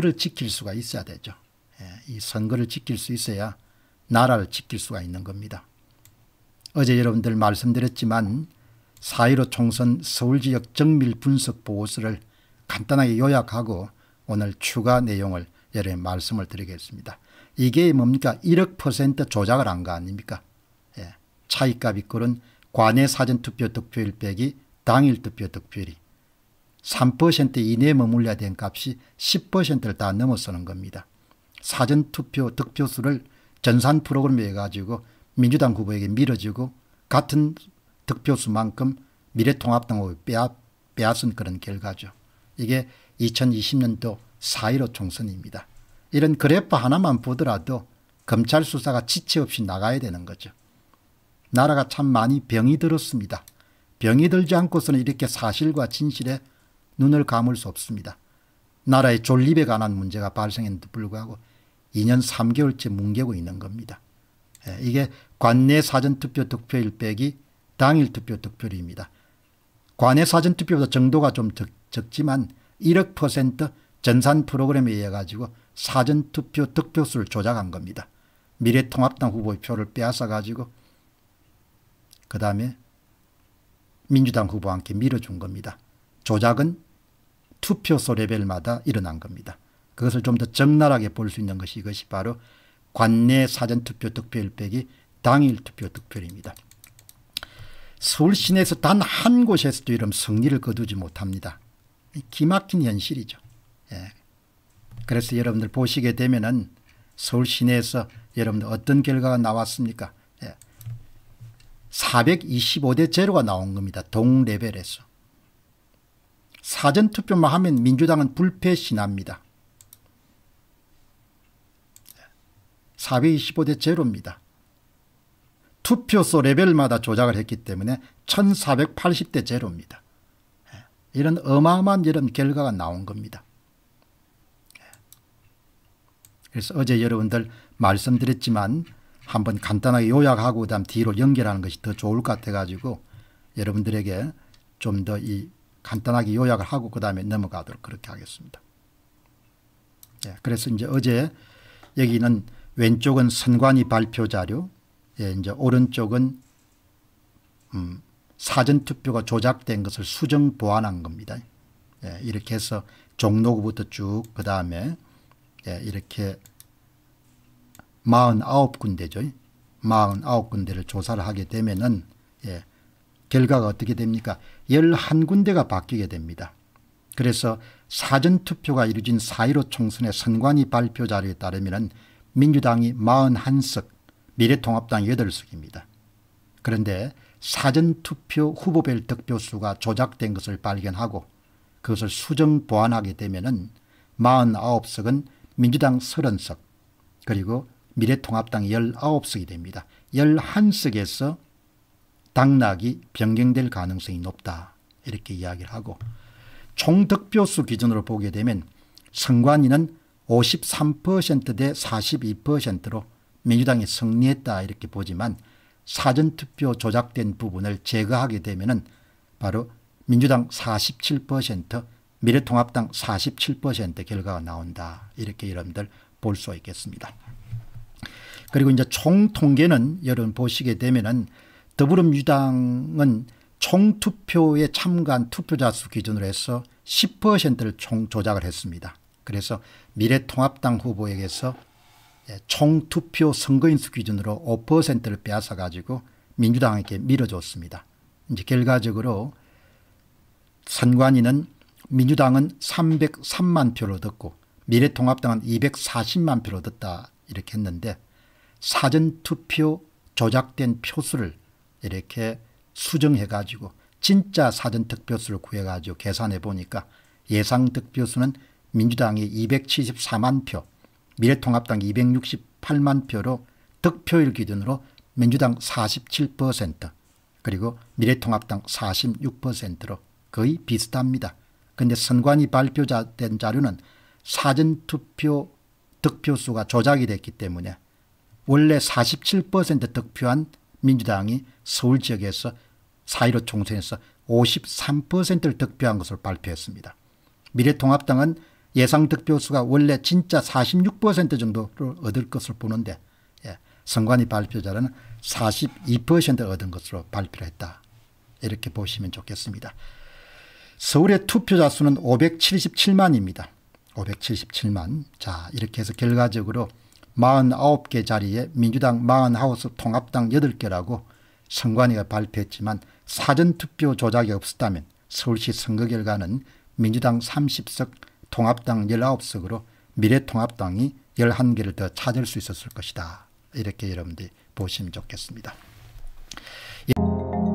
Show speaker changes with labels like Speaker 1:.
Speaker 1: 선거를 지킬 수가 있어야 되죠. 예, 이 선거를 지킬 수 있어야 나라를 지킬 수가 있는 겁니다. 어제 여러분들 말씀드렸지만 4.15 총선 서울지역 정밀 분석 보고서를 간단하게 요약하고 오늘 추가 내용을 여러분 말씀을 드리겠습니다. 이게 뭡니까? 1억 퍼센트 조작을 한 거 아닙니까? 예. 차이값 이꼴은 관내 사전투표 득표율 빼기 당일 투표 득표율이 3% 이내에 머물려야 된 값이 10%를 다 넘어서는 겁니다. 사전투표 득표수를 전산 프로그램에 해 가지고 민주당 후보에게 밀어주고 같은 득표수만큼 미래통합당 후보 빼앗, 빼앗은 그런 결과죠. 이게 2020년도 4.15 총선입니다. 이런 그래프 하나만 보더라도 검찰 수사가 지체 없이 나가야 되는 거죠. 나라가 참 많이 병이 들었습니다. 병이 들지 않고서는 이렇게 사실과 진실에 눈을 감을 수 없습니다. 나라의 존립에 관한 문제가 발생했는데 불구하고 2년 3개월째 뭉개고 있는 겁니다. 예, 이게 관내 사전투표 득표일 빼기 당일 투표 득표율입니다. 관내 사전투표보다 정도가 좀 적, 적지만 1억 퍼센트 전산 프로그램에 의해 가지고 사전투표 득표수를 조작한 겁니다. 미래통합당 후보의 표를 빼앗아 가지고 그 다음에 민주당 후보와 함께 밀어준 겁니다. 조작은 투표소 레벨마다 일어난 겁니다. 그것을 좀 더 적나라하게 볼 수 있는 것이 이것이 바로 관내 사전투표 득표율 빼기 당일 투표 득표율입니다. 서울 시내에서 단 한 곳에서도 이런 승리를 거두지 못합니다. 기막힌 현실이죠. 예. 그래서 여러분들 보시게 되면은 서울 시내에서 여러분들 어떤 결과가 나왔습니까? 예. 425대 제가 나온 겁니다. 동레벨에서. 사전투표만 하면 민주당은 불패신합니다. 425대 제로입니다. 투표소 레벨마다 조작을 했기 때문에 1480대 제로입니다. 이런 어마어마한 이런 결과가 나온 겁니다. 그래서 어제 여러분들 말씀드렸지만 한번 간단하게 요약하고 다음 뒤로 연결하는 것이 더 좋을 것 같아가지고 여러분들에게 좀더이 간단하게 요약을 하고 그 다음에 넘어가도록 그렇게 하겠습니다. 예, 그래서 이제 어제 여기는 왼쪽은 선관위 발표 자료, 예, 이제 오른쪽은 음, 사전투표가 조작된 것을 수정 보완한 겁니다. 예, 이렇게 해서 종로구부터 쭉 그 다음에 예, 이렇게 49군데죠. 49군데를 조사를 하게 되면은 예, 결과가 어떻게 됩니까? 11군데가 바뀌게 됩니다. 그래서 사전투표가 이루어진 4.15 총선의 선관위 발표 자료에 따르면 민주당이 41석, 미래통합당 8석입니다. 그런데 사전투표 후보별 득표수가 조작된 것을 발견하고 그것을 수정 보완하게 되면 49석은 민주당 30석 그리고 미래통합당 19석이 됩니다. 11석에서 당락이 변경될 가능성이 높다. 이렇게 이야기를 하고 총득표수 기준으로 보게 되면 선관위는 53%대 42%로 민주당이 승리했다 이렇게 보지만 사전투표 조작된 부분을 제거하게 되면 은 바로 민주당 47% 미래통합당 47% 결과가 나온다 이렇게 여러분들 볼 수 있겠습니다. 그리고 이제 총통계는 여러분 보시게 되면은 더불어민주당은 총투표에 참가한 투표자 수 기준으로 해서 10%를 총 조작을 했습니다. 그래서 미래통합당 후보에게서 예, 총투표 선거인 수 기준으로 5%를 빼앗아 가지고 민주당에게 밀어줬습니다. 이제 결과적으로 선관위는 민주당은 303만 표를 얻었고 미래통합당은 240만 표를 얻었다 이렇게 했는데 사전투표 조작된 표수를 이렇게 수정해가지고 진짜 사전 득표수를 구해가지고 계산해 보니까 예상 득표수는 민주당이 274만 표, 미래통합당 268만 표로 득표율 기준으로 민주당 47% 그리고 미래통합당 46%로 거의 비슷합니다. 근데 선관위 발표된 자료는 사전투표 득표수가 조작이 됐기 때문에 원래 47% 득표한 민주당이 서울 지역에서 4.15 총선에서 53%를 득표한 것을 발표했습니다. 미래통합당은 예상 득표수가 원래 진짜 46% 정도를 얻을 것을 보는데 예, 선관위 발표자는 42% 얻은 것으로 발표를 했다. 이렇게 보시면 좋겠습니다. 서울의 투표자 수는 577만입니다. 577만. 자 이렇게 해서 결과적으로 49개 자리에 민주당 49, 통합당 8개라고 선관위가 발표했지만 사전투표 조작이 없었다면 서울시 선거 결과는 민주당 30석, 통합당 19석으로 미래통합당이 11개를 더 찾을 수 있었을 것이다. 이렇게 여러분들이 보시면 좋겠습니다. 예.